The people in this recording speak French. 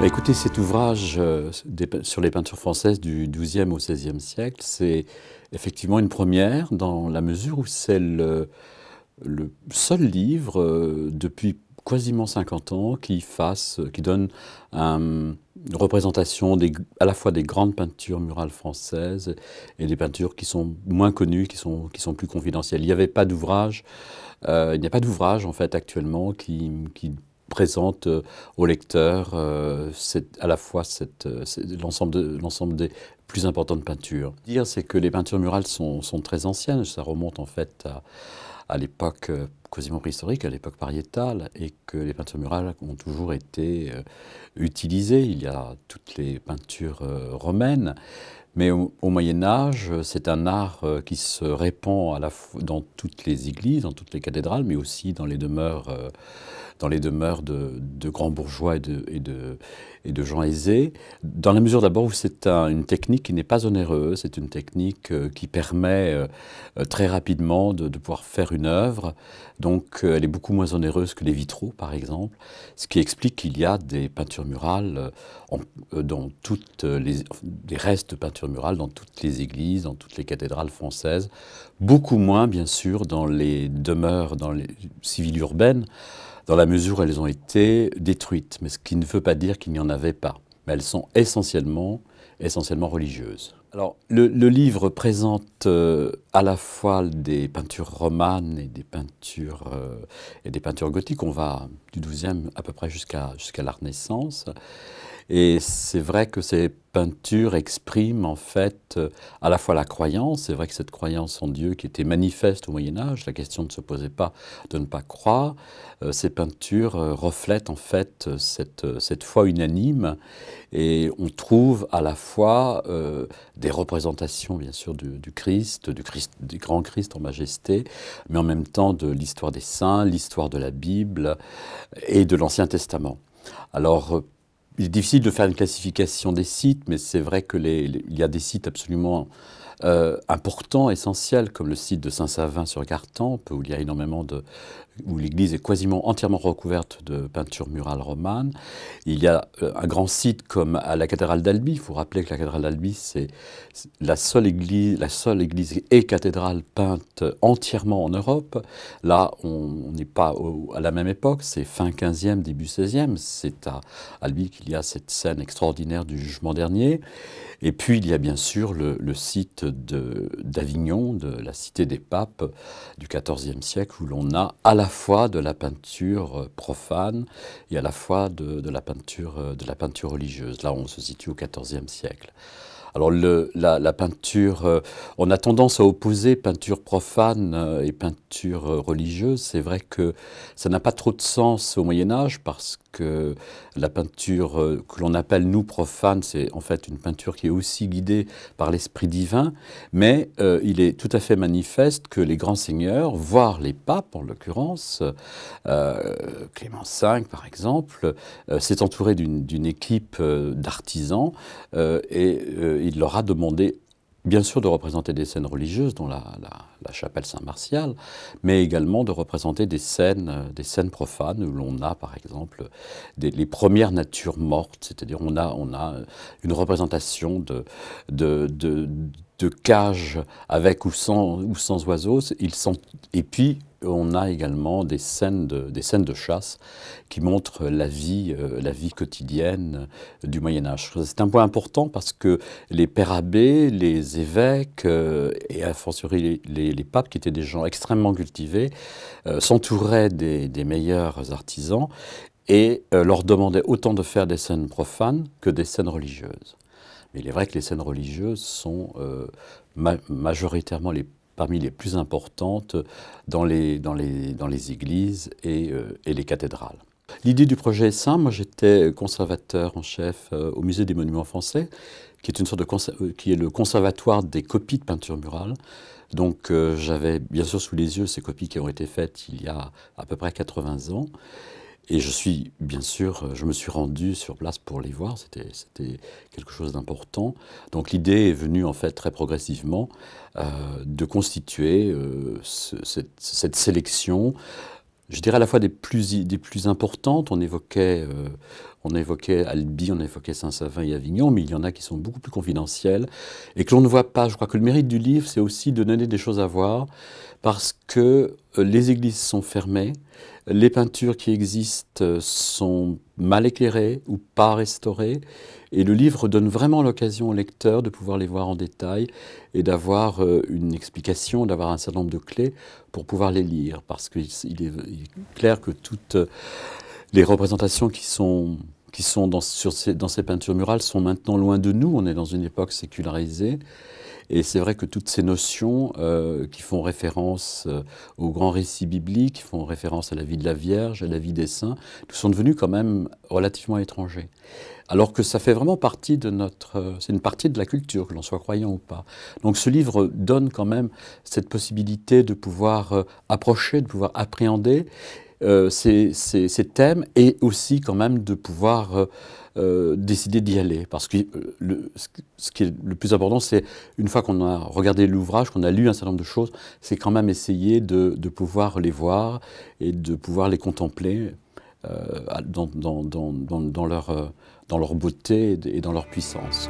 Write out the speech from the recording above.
Bah, écoutez, cet ouvrage euh, sur les peintures françaises du XIIe au XVIe siècle, c'est effectivement une première dans la mesure où c'est le, seul livre euh, depuis quasiment 50 ans qui fasse, qui donne une représentation à la fois des grandes peintures murales françaises et des peintures qui sont moins connues, qui sont, plus confidentielles. Il n'y avait pas d'ouvrage, euh, il n'y a pas d'ouvrage en fait actuellement qui présente euh, au lecteur euh, à la fois euh, l'ensemble de, des plus importantes peintures. Dire, c'est que les peintures murales sont, sont, très anciennes, ça remonte en fait à, à l'époque quasiment préhistorique, à l'époque pariétale, et que les peintures murales ont toujours été utilisées. Il y a toutes les peintures romaines, mais au, Moyen Âge, c'est un art qui se répand à la dans toutes les églises, dans toutes les cathédrales, mais aussi dans les demeures dans les demeures de, grands bourgeois et de, et, de, et de, gens aisés, dans la mesure d'abord où c'est une technique qui n'est pas onéreuse, c'est une technique euh, qui permet euh, euh, très rapidement de, pouvoir faire une œuvre, donc elle est beaucoup moins onéreuse que les vitraux par exemple, ce qui explique qu'il y a des peintures murales toutes les, des restes de peintures murales dans toutes les églises, dans toutes les cathédrales françaises, beaucoup moins bien sûr dans les demeures, dans les civiles urbaines, dans la mesure où elles ont été détruites, mais ce qui ne veut pas dire qu'il n'y en avait pas. Mais elles sont essentiellement, essentiellement religieuses. Alors, le, livre présente euh, à la fois des peintures romanes et des peintures, euh, et des peintures gothiques. On va du XIIe à peu près jusqu'à jusqu'à la Renaissance. Et c'est vrai que ces peintures expriment en fait euh, à la fois la croyance, c'est vrai que cette croyance en Dieu qui était manifeste au Moyen Âge, la question ne se posait pas de ne pas croire, euh, ces peintures euh, reflètent en fait cette, cette foi unanime et on trouve à la fois des représentations bien sûr du, Christ, du Christ, du grand Christ en majesté, mais en même temps de l'histoire des saints, l'histoire de la Bible et de l'Ancien Testament. Alors il est difficile de faire une classification des sites, mais c'est vrai que les, il y a des sites absolument euh, important, essentiel comme le site de Saint-Savin sur Gartempe, où il y a énormément de, où l'église est quasiment entièrement recouverte de peintures murales romanes. Il y a euh, un grand site comme à la cathédrale d'Albi. Il faut rappeler que la cathédrale d'Albi, c'est la seule église, la seule église et cathédrale peinte entièrement en Europe. Là, on n'est pas à la même époque. C'est fin 15e, début 16e. C'est à Albi qu'il y a cette scène extraordinaire du jugement dernier. Et puis, il y a bien sûr le, le site d'Avignon, de, la Cité des Papes du XIVe siècle, où l'on a à la fois de la peinture euh, profane et à la fois de, la, peinture, euh, de la peinture religieuse. Là, on se situe au XIVe siècle. Alors la, peinture, euh, on a tendance à opposer peinture profane euh, et peinture euh, religieuse. C'est vrai que ça n'a pas trop de sens au Moyen Âge parce que la peinture que l'on appelle nous profane, c'est en fait une peinture qui est aussi guidée par l'Esprit divin. Mais il est tout à fait manifeste que les grands seigneurs, voire les papes en l'occurrence, Clément V par exemple, s'est entouré d'une équipe d'artisans et il leur a demandé bien sûr de représenter des scènes religieuses dans la, chapelle Saint-Martial, mais également de représenter des scènes, euh, des scènes profanes où l'on a par exemple les premières natures mortes, c'est-à-dire on a, on a euh, une représentation de, de, cages avec ou sans, ou sans oiseaux, ils sont, et puis on a également des scènes de, des scènes de chasse qui montrent la vie, euh, la vie quotidienne du Moyen Âge. C'est un point important parce que les pères abbés, les évêques euh, et a fortiori les, papes, qui étaient des gens extrêmement cultivés, euh, s'entouraient des, meilleurs artisans et leur demandaient autant de faire des scènes profanes que des scènes religieuses. Mais il est vrai que les scènes religieuses sont majoritairement les parmi les plus importantes dans les, dans les, dans les églises euh, et, les cathédrales. L'idée du projet est simple. Moi, j'étais conservateur en chef euh, au Musée des Monuments Français, qui est, une sorte de euh, qui est le conservatoire des copies de peintures murales. Donc, j'avais bien sûr sous les yeux ces copies qui ont été faites il y a à peu près 80 ans. Et je suis, bien sûr, je me suis rendu sur place pour les voir, c'était quelque chose d'important. Donc l'idée est venue, en fait, très progressivement, euh, de constituer euh, cette, sélection, je dirais à la fois des plus, des plus importantes, on évoquait, euh, on évoquait Albi, on évoquait Saint-Savin et Avignon, mais il y en a qui sont beaucoup plus confidentiels et que l'on ne voit pas. Je crois que le mérite du livre, c'est aussi de donner des choses à voir parce que euh, les églises sont fermées, les peintures qui existent euh, sont mal éclairées ou pas restaurées, et le livre donne vraiment l'occasion au lecteur de pouvoir les voir en détail et d'avoir euh, une explication, d'avoir un certain nombre de clés pour pouvoir les lire, parce qu'il est, clair que toutes les représentations qui sont qui sont dans, sur ces, dans ces peintures murales sont maintenant loin de nous. On est dans une époque sécularisée. Et c'est vrai que toutes ces notions euh, qui font référence au euh, aux grands récits bibliques, qui font référence à la vie de la Vierge, à la vie des saints, nous sont devenus quand même relativement étrangers. Alors que ça fait vraiment partie de notre... Euh, c'est une partie de la culture, que l'on soit croyant ou pas. Donc ce livre donne quand même cette possibilité de pouvoir approcher, de pouvoir appréhender euh, ces, thèmes et aussi quand même de pouvoir euh, euh, décider d'y aller. Parce que ce qui est le plus important, c'est une fois qu'on a regardé l'ouvrage, qu'on a lu un certain nombre de choses, c'est quand même essayer de, pouvoir les voir et de pouvoir les contempler dans leur beauté et dans leur puissance.